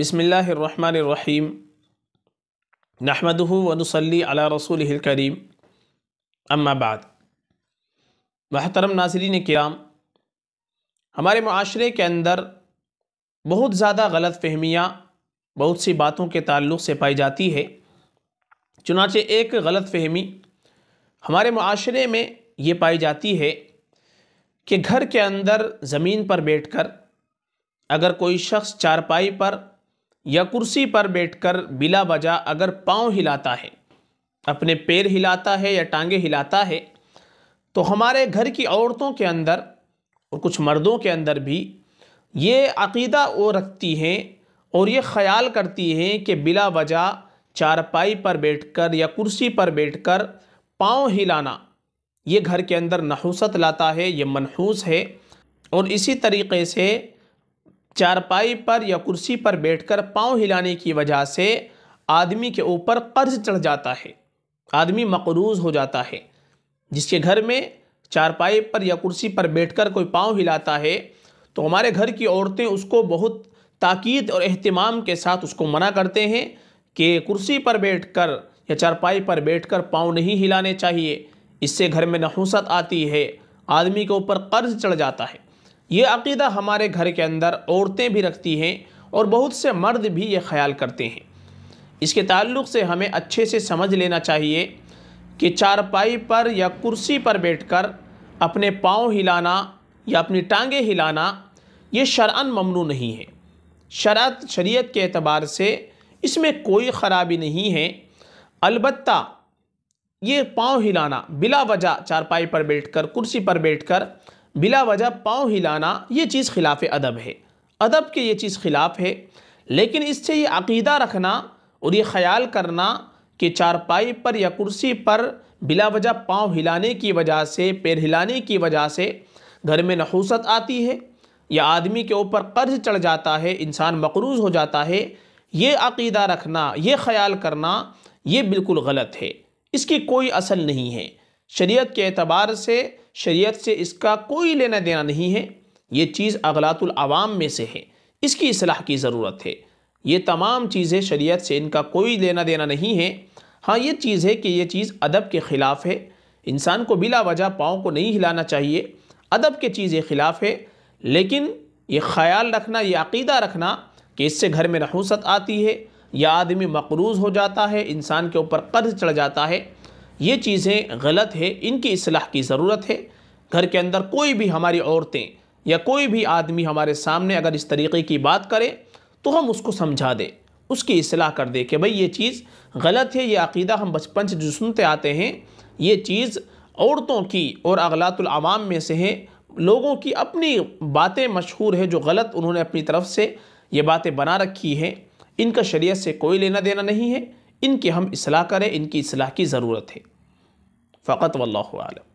बसमीम नहमदहू वनसली अला रसूल करीम अम्माबाद महतरम नाजरीन कराम हमारे माशरे के अंदर बहुत ज़्यादा गलत फहमियाँ बहुत सी बातों के ताल्लुक से पाई जाती है चुनाचे एक गलत फहमी हमारे माशरे में ये पाई जाती है कि घर के अंदर ज़मीन पर बैठकर अगर कोई शख्स चारपाई पर या कुर्सी पर बैठकर बिला बजा अगर पाँव हिलाता है अपने पैर हिलाता है या टांगे हिलाता है तो हमारे घर की औरतों के अंदर और कुछ मर्दों के अंदर भी ये अकीदा वो रखती हैं और ये ख्याल करती हैं कि बिला वजह चारपाई पर बैठकर या कुर्सी पर बैठकर पाँव हिलाना ये घर के अंदर नहूसत लाता है ये मनहूस है और इसी तरीके से चारपाई पर या कुर्सी पर बैठकर पांव हिलाने की वजह से आदमी के ऊपर कर्ज चढ़ जाता है आदमी मकरूज हो जाता है जिसके घर में चारपाई पर या कुर्सी पर बैठकर कोई पांव हिलाता है तो हमारे घर की औरतें उसको बहुत ताक़द और अहतमाम के साथ उसको मना करते हैं कि कुर्सी पर कर या चारपाई पर कर पाँव नहीं हिलाने चाहिए इससे घर में नहूसत आती है आदमी के ऊपर कर्ज चढ़ जाता है ये अकीदा हमारे घर के अंदर औरतें भी रखती हैं और बहुत से मर्द भी ये ख्याल करते हैं इसके ताल्लुक़ से हमें अच्छे से समझ लेना चाहिए कि चारपाई पर या कुर्सी पर बैठकर अपने पाँव हिलाना या अपनी टांगें हिलाना ये शरअन ममनू नहीं है शरात शरीयत के अतबार से इसमें कोई ख़राबी नहीं है अलबत् ये पाँव हिलाना बिला वजह चारपाई पर बैठकर कुर्सी पर बैठकर बिला वजह पाँव हिलाना ये चीज़ खिलाफ अदब है अदब के ये चीज़ खिलाफ है लेकिन इससे ये अकीदा रखना और ये ख्याल करना कि चारपाई पर या कुर्सी पर बिला वजह पाँव हिलाने की वजह से पैर हिलाने की वजह से घर में नहूसत आती है या आदमी के ऊपर कर्ज चढ़ जाता है इंसान मकरूज हो जाता है ये अकीदा रखना ये ख्याल करना ये बिल्कुल गलत है इसकी कोई असल नहीं है शरीयत के अतबार से शरीयत से इसका कोई लेना देना नहीं है ये चीज़ अगलातुलवाम में से है इसकी असलाह की ज़रूरत है ये तमाम चीज़ें शरीयत से इनका कोई लेना देना नहीं है हाँ ये चीज़ है कि ये चीज़ अदब के ख़िलाफ़ है इंसान को बिला वजह पाँव को नहीं हिलाना चाहिए अदब के चीज़ ये ख़िलाफ़ है लेकिन ये ख्याल रखना ये अकीदा रखना कि इससे घर में नहूसत आती है या आदमी मकरूज़ हो जाता है इंसान के ऊपर कर्ज चढ़ जाता है ये चीज़ें गलत है इनकी असलाह की ज़रूरत है घर के अंदर कोई भी हमारी औरतें या कोई भी आदमी हमारे सामने अगर इस तरीके की बात करे तो हम उसको समझा दें उसकी असलाह कर दें कि भाई ये चीज़ गलत है ये अकीदा हम बचपन से जो सुनते आते हैं ये चीज़ औरतों की और अगलातुलवाम में से है लोगों की अपनी बातें मशहूर है जो गलत उन्होंने अपनी तरफ से ये बातें बना रखी हैं इनका शरीयत से कोई लेना देना नहीं है इनकी हम असलाह करें इनकी असलाह की ज़रूरत है फ़कत आलम